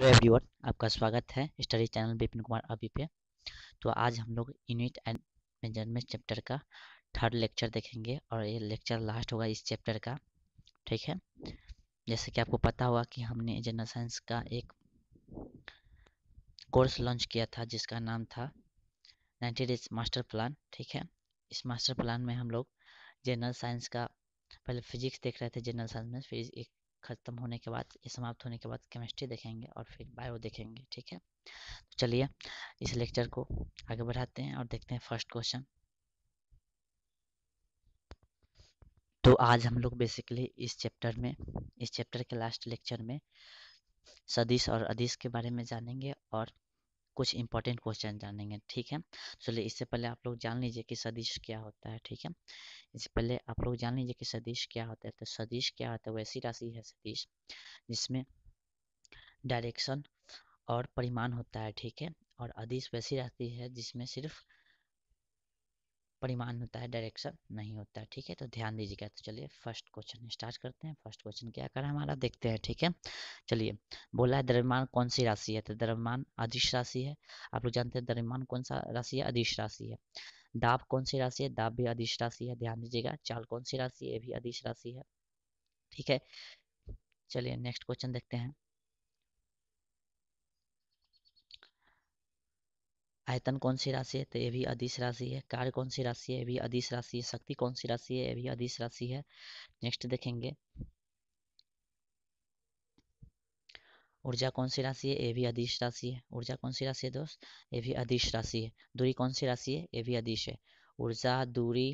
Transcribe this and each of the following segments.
hello everyone आपका स्वागत है स्टडी चैनल विपिन कुमार अभी पे तो आज हम लोग यूनिट एंड मेजरमेंट चैप्टर का थर्ड लेक्चर देखेंगे और ये लेक्चर लास्ट होगा इस चैप्टर का ठीक है जैसे कि आपको पता होगा कि हमने जनरल साइंस का एक कोर्स लॉन्च किया था जिसका नाम था नाइन्टी डेज मास्टर प्लान ठीक है इस मास्टर प्लान में हम लोग जनरल साइंस का पहले फिजिक्स देख रहे थे जनरल साइंस में फिर एक ख़त्म होने के बाद ये समाप्त होने के बाद केमिस्ट्री देखेंगे और फिर बायो देखेंगे ठीक है तो चलिए इस लेक्चर को आगे बढ़ाते हैं और देखते हैं फर्स्ट क्वेश्चन तो आज हम लोग बेसिकली इस चैप्टर में इस चैप्टर के लास्ट लेक्चर में सदिश और अदिश के बारे में जानेंगे और कुछ इंपॉर्टेंट क्वेश्चन जानेंगे ठीक है चलिए इससे पहले आप लोग जान लीजिए कि सदिश क्या होता है ठीक है इससे पहले आप लोग जान लीजिए कि सदिश क्या होता है तो सदिश क्या होता है वैसी राशि है सदिश जिसमें डायरेक्शन और परिमाण होता है ठीक है और अधिस वैसी राशि है जिसमें सिर्फ परिमाण होता है डायरेक्शन नहीं होता है ठीक है तो ध्यान दीजिएगा तो चलिए फर्स्ट क्वेश्चन स्टार्ट करते हैं फर्स्ट क्वेश्चन क्या कर हमारा देखते हैं ठीक है चलिए बोला है द्रव्यमान कौन सी राशि है तो द्रव्यमान अधिश राशि है आप लोग जानते हैं द्रव्यमान कौन सा राशि है अधिश राशि है दाब कौन सी राशि है दाब भी अधिश राशि है ध्यान दीजिएगा चाल कौन सी राशि है ये भी अधिश राशि है ठीक है चलिए नेक्स्ट क्वेश्चन देखते हैं आयतन कौन सी राशि है तो ये भी अधिस राशि है कार्य कौन सी राशि है ये भी अधिस राशि है शक्ति कौन सी राशि है ये भी अधिस राशि है नेक्स्ट देखेंगे ऊर्जा कौन सी राशि है ये भी अदिश राशि है ऊर्जा कौन सी राशि है दोस्त ये भी अदिश राशि है दूरी कौन सी राशि है ये भी अदिश है ऊर्जा दूरी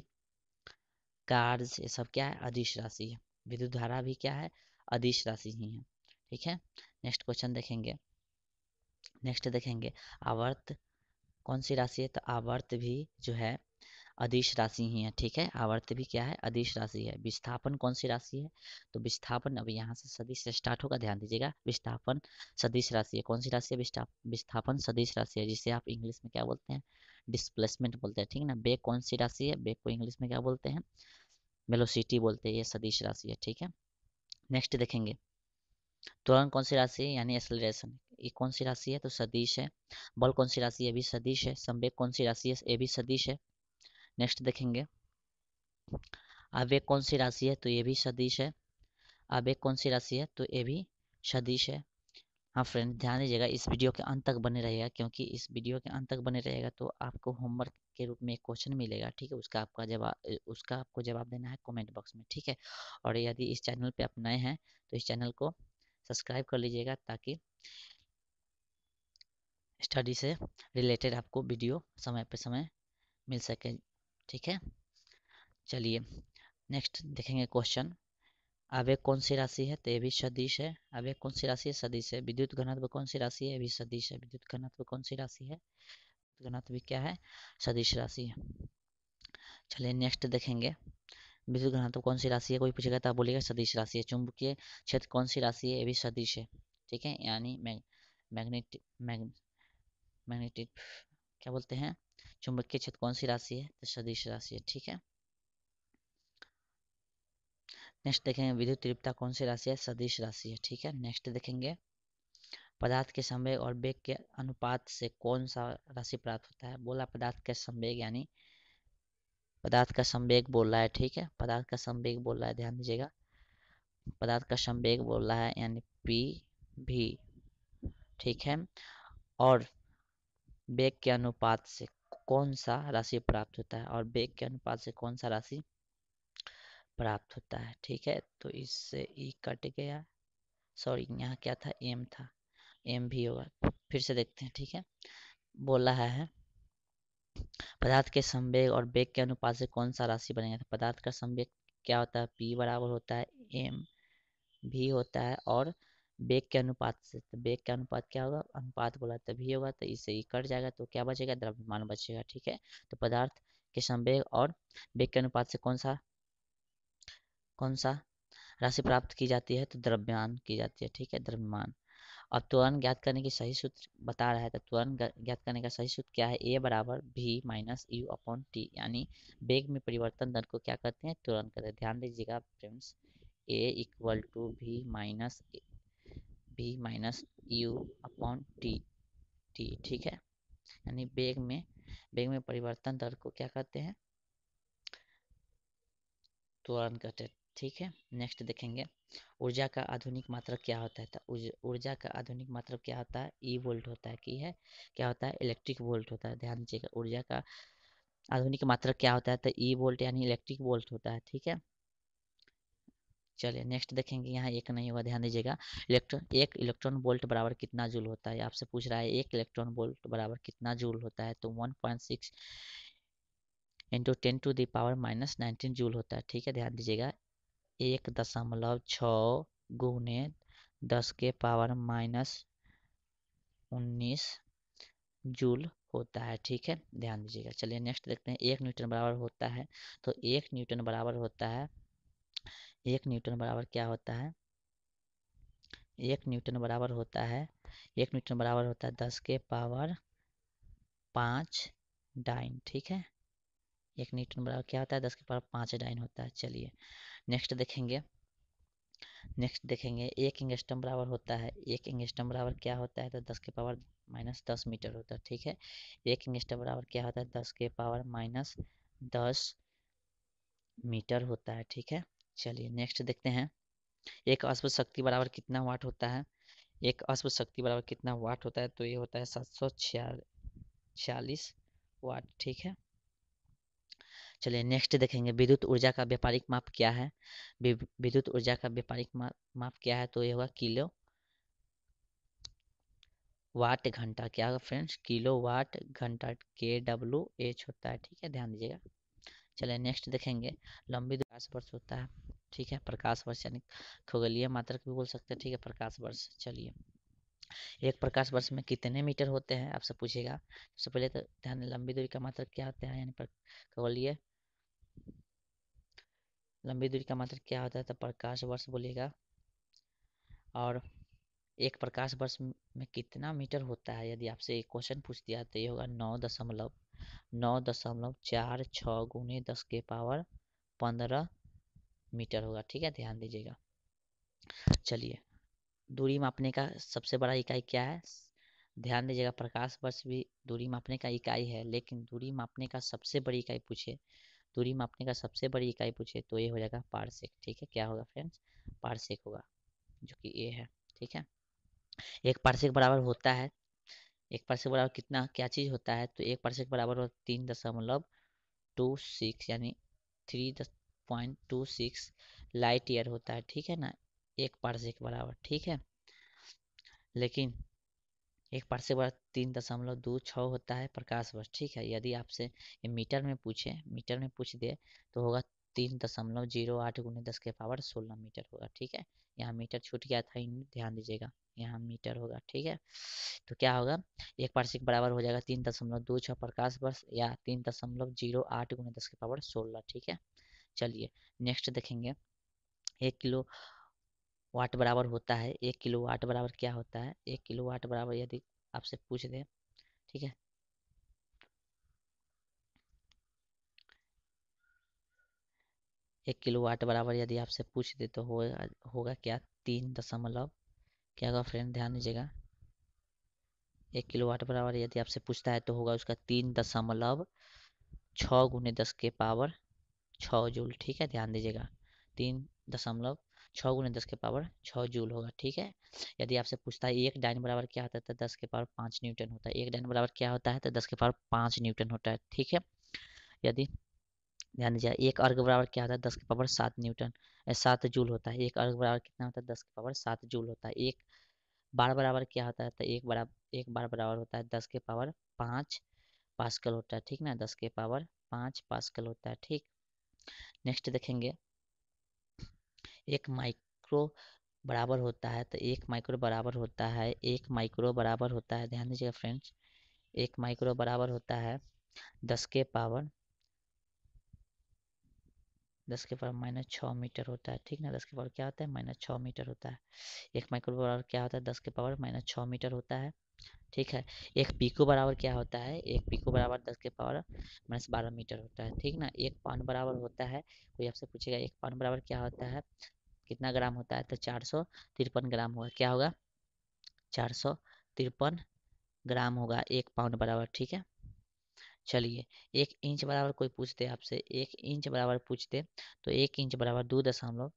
कार्य ये सब क्या है अदिश राशि है विद्युत धारा भी क्या है अदिश राशि ही है ठीक है नेक्स्ट क्वेश्चन देखेंगे नेक्स्ट देखेंगे आवर्त कौन सी राशि है तो आवर्त भी जो है अधिश राशि ही है ठीक है आवर्त भी क्या है अधिश राशि है विस्थापन कौन सी राशि है तो विस्थापन अब यहाँ से सदिश से स्टार्ट होगा ध्यान दीजिएगा विस्थापन सदिश राशि है कौन सी राशि है विस्थापन सदिश राशि है जिसे आप इंग्लिश में क्या बोलते हैं डिस्प्लेसमेंट बोलते हैं ठीक है ना बेग कौन सी राशि है बेग को इंग्लिश में क्या बोलते हैं मेलोसिटी बोलते हैं ये सदिश राशि है ठीक है नेक्स्ट देखेंगे त्वरण कौन सी राशि है यानी एक्सेलरेशन ये कौन सी राशि है तो सदिश है बल कौन सी राशि है भी सदिश है संवेग कौन सी राशि है ये भी सदिश है नेक्स्ट देखेंगे आवेग कौन सी राशि है तो ये भी सदिश है आवेग कौन सी राशि है तो ये भी सदिश है हाँ फ्रेंड ध्यान दीजिएगा इस वीडियो के अंत तक बने रहेगा क्योंकि इस वीडियो के अंत तक बने रहेगा तो आपको होमवर्क के रूप में एक क्वेश्चन मिलेगा ठीक है उसका आपका जवाब उसका आपको जवाब देना है कमेंट बॉक्स में ठीक है और यदि इस चैनल पे आप नए हैं तो इस चैनल को सब्सक्राइब कर लीजिएगा ताकि स्टडी से रिलेटेड आपको वीडियो समय पर समय मिल सके ठीक है चलिए नेक्स्ट देखेंगे क्वेश्चन आवेग कौन सी राशि है तो ये भी सदिश है आवेग कौन सी राशि है सदिश है विद्युत घनत्व कौन सी राशि है ये भी सदिश है विद्युत घनत्व कौन सी राशि है घनत्व क्या है सदिश राशि है चलिए नेक्स्ट देखेंगे विद्युत घनत्व कौन सी राशि है कोई पूछेगा तो आप बोलिएगा सदिश राशि है चुंबकीय क्षेत्र कौन सी राशि है ये भी सदिश है ठीक है यानी मैग्नेटिक मैग्नेटिक क्या बोलते हैं चुंबकीय क्षेत्र कौन सी राशि है तो सदिश राशि है ठीक है नेक्स्ट देखेंगे विद्युत तीव्रता कौन सी राशि है सदिश राशि है ठीक है नेक्स्ट देखेंगे पदार्थ के संवेग और वेग के अनुपात से कौन सा राशि प्राप्त होता है बोला पदार्थ का संवेग यानी पदार्थ का संवेग बोल रहा है ठीक है पदार्थ का संवेग बोल रहा है ध्यान दीजिएगा पदार्थ का संवेग बोल रहा है यानी पी भी ठीक है और वेग के अनुपात से कौन सा राशि प्राप्त होता है और वेग के अनुपात से कौन सा राशि प्राप्त होता है ठीक है तो इससे ई e कट गया सॉरी यहाँ क्या था एम था एम भी होगा फिर से देखते हैं ठीक है बोल रहा है पदार्थ के संवेग और वेग के अनुपात से कौन सा राशि बनेगा तो पदार्थ का संवेग क्या होता है पी बराबर होता है एम भी होता है और बेग के अनुपात से तो बेग के अनुपात क्या होगा अनुपात बोला तभी होगा तो इससे ये कट जाएगा तो क्या बचेगा द्रव्यमान बचेगा ठीक है तो पदार्थ के संवेग और बेग के अनुपात से कौन सा कौन सा राशि प्राप्त की जाती है तो द्रव्यमान की जाती है ठीक है द्रव्यमान अब त्वरण ज्ञात करने की सही सूत्र बता रहा है तो त्वरण ज्ञात करने का सही सूत्र क्या है ए बराबर V minus U upon T यानी बेग में परिवर्तन दर को क्या कहते हैं त्वरण करते हैं ध्यान दीजिएगा friends A equal to V minus P minus U upon T T ठीक है यानी बेग में बेग में परिवर्तन दर को क्या कहते हैं त्वरण कहते हैं ठीक है नेक्स्ट देखेंगे ऊर्जा का आधुनिक मात्रक क्या होता है तो ऊर्जा का आधुनिक मात्रक क्या होता है ई e वोल्ट होता है की है क्या होता है इलेक्ट्रिक वोल्ट होता है ध्यान दीजिएगा ऊर्जा का आधुनिक मात्रक क्या होता है तो ई e वोल्ट यानी इलेक्ट्रिक वोल्ट होता है ठीक है चलिए नेक्स्ट देखेंगे यहाँ एक नहीं हुआ ध्यान दीजिएगा इलेक्ट्रॉन एक इलेक्ट्रॉन बोल्ट बराबर कितना जूल होता है आपसे पूछ रहा है एक इलेक्ट्रॉन बोल्ट बराबर कितना जूल होता है तो one point six into ten to the power minus nineteen joule होता है ठीक है ध्यान दीजिएगा एक दशमलव छ गुने दस के पावर माइनस उन्नीस जूल होता है ठीक है ध्यान दीजिएगा चलिए नेक्स्ट देखते हैं एक न्यूटन बराबर होता है तो एक न्यूटन बराबर होता है एक न्यूटन बराबर क्या होता है एक न्यूटन बराबर होता है एक न्यूटन बराबर होता है दस के पावर पाँच डाइन ठीक है एक न्यूटन बराबर क्या होता है दस के पावर पाँच डाइन होता है चलिए नेक्स्ट देखेंगे नेक्स्ट देखेंगे एक इंगस्टम बराबर होता है एक इंगस्टम बराबर क्या होता है तो दस के पावर माइनस दस मीटर होता है ठीक है एक इंगस्टम बराबर क्या होता है दस के पावर माइनस दस मीटर होता है ठीक है चलिए नेक्स्ट देखते हैं एक अश्व शक्ति बराबर कितना वाट होता है एक अश्व शक्ति बराबर कितना वाट होता है तो ये होता है सात सौ छियालीस वाट ठीक है चलिए नेक्स्ट देखेंगे विद्युत ऊर्जा का व्यापारिक माप क्या है विद्युत ऊर्जा का व्यापारिक माप, क्या है तो ये होगा किलो वाट घंटा क्या होगा फ्रेंड्स किलो वाट घंटा के डब्ल्यू एच होता है ठीक है ध्यान दीजिएगा चले नेक्स्ट देखेंगे लंबी प्रकाश वर्ष होता है ठीक है प्रकाश वर्ष यानी खगोलीय मात्र भी बोल सकते हैं ठीक है प्रकाश वर्ष चलिए एक प्रकाश वर्ष में कितने मीटर होते हैं आपसे पूछेगा सबसे पहले तो ध्यान लंबी दूरी का मात्र क्या होता है यानी खगोलीय लंबी दूरी का मात्र क्या होता है तो प्रकाश वर्ष बोलेगा और एक प्रकाश वर्ष में कितना मीटर होता है यदि आपसे एक क्वेश्चन पूछ दिया तो ये होगा नौ दशमलव नौ दशमलव चार छः गुने दस के पावर पंद्रह मीटर होगा ठीक है ध्यान दीजिएगा चलिए दूरी मापने का सबसे बड़ा इकाई क्या है ध्यान दीजिएगा प्रकाश वर्ष भी दूरी मापने का इकाई है लेकिन दूरी मापने का सबसे बड़ी इकाई पूछे दूरी मापने का सबसे बड़ी इकाई पूछे तो ये हो जाएगा पारसेक ठीक है क्या होगा फ्रेंड्स पारसेक होगा जो कि ए है ठीक है एक पारसेक बराबर होता है एक परसेंट बराबर कितना क्या चीज़ होता है तो एक परसेंट बराबर हो तीन दशमलव टू सिक्स यानी three point two six light year होता है ठीक है ना एक परसेंट बराबर ठीक है लेकिन एक परसेंट बराबर तीन दशमलव दो छः होता है प्रकाश वर्ष ठीक है यदि आपसे मीटर में पूछे मीटर में पूछ दे तो होगा तीन दशमलव जीरो आठ गुने दस के पावर सोलह मीटर होगा ठीक है यहाँ मीटर छूट गया था इन ध्यान दीजिएगा यहाँ मीटर होगा ठीक है तो क्या होगा एक वार्षिक बराबर हो जाएगा तीन दशमलव दो छः प्रकाश वर्ष या तीन दशमलव जीरो आठ गुने दस के पावर सोलह ठीक है चलिए नेक्स्ट देखेंगे एक किलो वाट बराबर होता है एक किलो वाट बराबर क्या होता है एक किलो वाट बराबर यदि आपसे पूछ दें ठीक है एक किलो वाट बराबर यदि आपसे पूछ दे तो हो, होगा क्या तीन दशमलव क्या होगा फ्रेंड ध्यान दीजिएगा एक किलो वाट बराबर यदि आपसे पूछता है तो होगा उसका तीन दशमलव छ गुने दस के पावर छः जूल ठीक है ध्यान दीजिएगा तीन दशमलव छः गुने दस के पावर छः जूल होगा ठीक है यदि आपसे पूछता है एक डाइन बराबर क्या होता है तो दस के पावर पाँच न्यूटन होता है एक डाइन बराबर क्या होता है तो दस के पावर पाँच न्यूटन होता है ठीक है यदि ध्यान दीजिए एक अर्घ बराबर क्या होता है दस के पावर सात न्यूटन सात जूल होता है एक अर्घ बराबर कितना होता है दस के पावर सात जूल होता है एक बार बराबर क्या होता है तो एक बराबर एक बार बराबर होता है दस के पावर पाँच पास्कल होता है ठीक ना दस के पावर पाँच पास्कल होता है ठीक नेक्स्ट देखेंगे एक माइक्रो बराबर होता है तो एक माइक्रो बराबर होता है एक माइक्रो बराबर होता है ध्यान दीजिएगा फ्रेंड्स एक माइक्रो बराबर होता है दस के पावर दस के पावर माइनस छः मीटर होता है ठीक ना दस के पावर क्या होता है माइनस छः मीटर होता है एक माइक्रो बराबर क्या होता है दस के पावर माइनस छः मीटर होता है ठीक है एक पीको बराबर क्या होता है एक पीको बराबर दस के पावर माइनस बारह मीटर होता है ठीक ना एक पाउंड बराबर होता है कोई आपसे पूछेगा एक पाउंड बराबर क्या होता है कितना ग्राम होता है तो चार सौ तिरपन ग्राम होगा क्या होगा चार सौ तिरपन ग्राम होगा एक पाउंड बराबर ठीक है चलिए एक इंच बराबर कोई पूछते आपसे एक इंच बराबर पूछते तो एक इंच बराबर दो दशमलव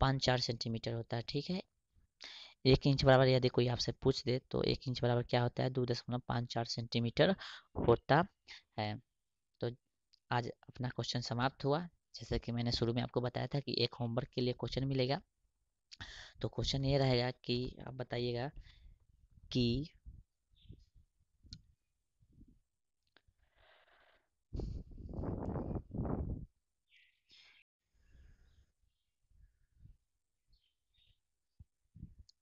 पाँच चार सेंटीमीटर होता है ठीक है एक इंच बराबर यदि कोई आपसे पूछ दे तो एक इंच बराबर क्या होता है दो दशमलव पाँच चार सेंटीमीटर होता है तो आज अपना क्वेश्चन समाप्त हुआ जैसे कि मैंने शुरू में आपको बताया था कि एक होमवर्क के लिए क्वेश्चन मिलेगा तो क्वेश्चन ये रहेगा कि आप बताइएगा कि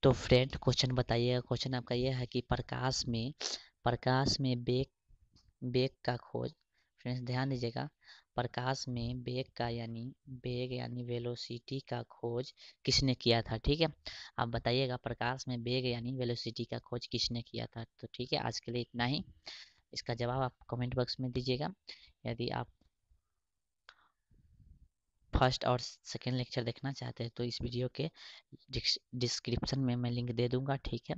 तो फ्रेंड क्वेश्चन बताइएगा क्वेश्चन आपका यह है कि प्रकाश में प्रकाश में बेग बेग का खोज फ्रेंड्स ध्यान दीजिएगा प्रकाश में बेग का यानी बेग यानी वेलोसिटी का खोज किसने किया था ठीक है आप बताइएगा प्रकाश में बेग यानी वेलोसिटी का खोज किसने किया था तो ठीक है आज के लिए इतना ही इसका जवाब आप कमेंट बॉक्स में दीजिएगा यदि आप फर्स्ट और सेकेंड लेक्चर देखना चाहते हैं तो इस वीडियो के डिस्क्रिप्शन में मैं लिंक दे दूंगा ठीक है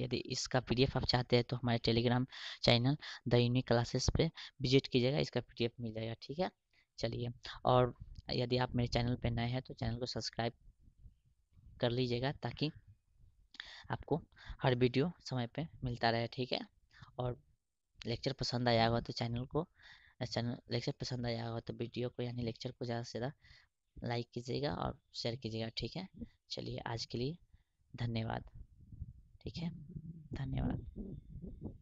यदि इसका पीडीएफ आप चाहते हैं तो हमारे Telegram channel the unique classes पे विजिट कीजिएगा इसका पीडीएफ मिल जाएगा ठीक है चलिए और यदि आप मेरे चैनल पे नए हैं तो चैनल को सब्सक्राइब कर लीजिएगा ताकि आपको हर वीडियो समय पे मिलता रहे ठीक है और लेक्चर पसंद आया होगा तो चैनल को चैनल लेक्चर पसंद आया होगा तो वीडियो को यानी लेक्चर को ज़्यादा से ज़्यादा लाइक कीजिएगा और शेयर कीजिएगा ठीक है चलिए आज के लिए धन्यवाद ठीक है धन्यवाद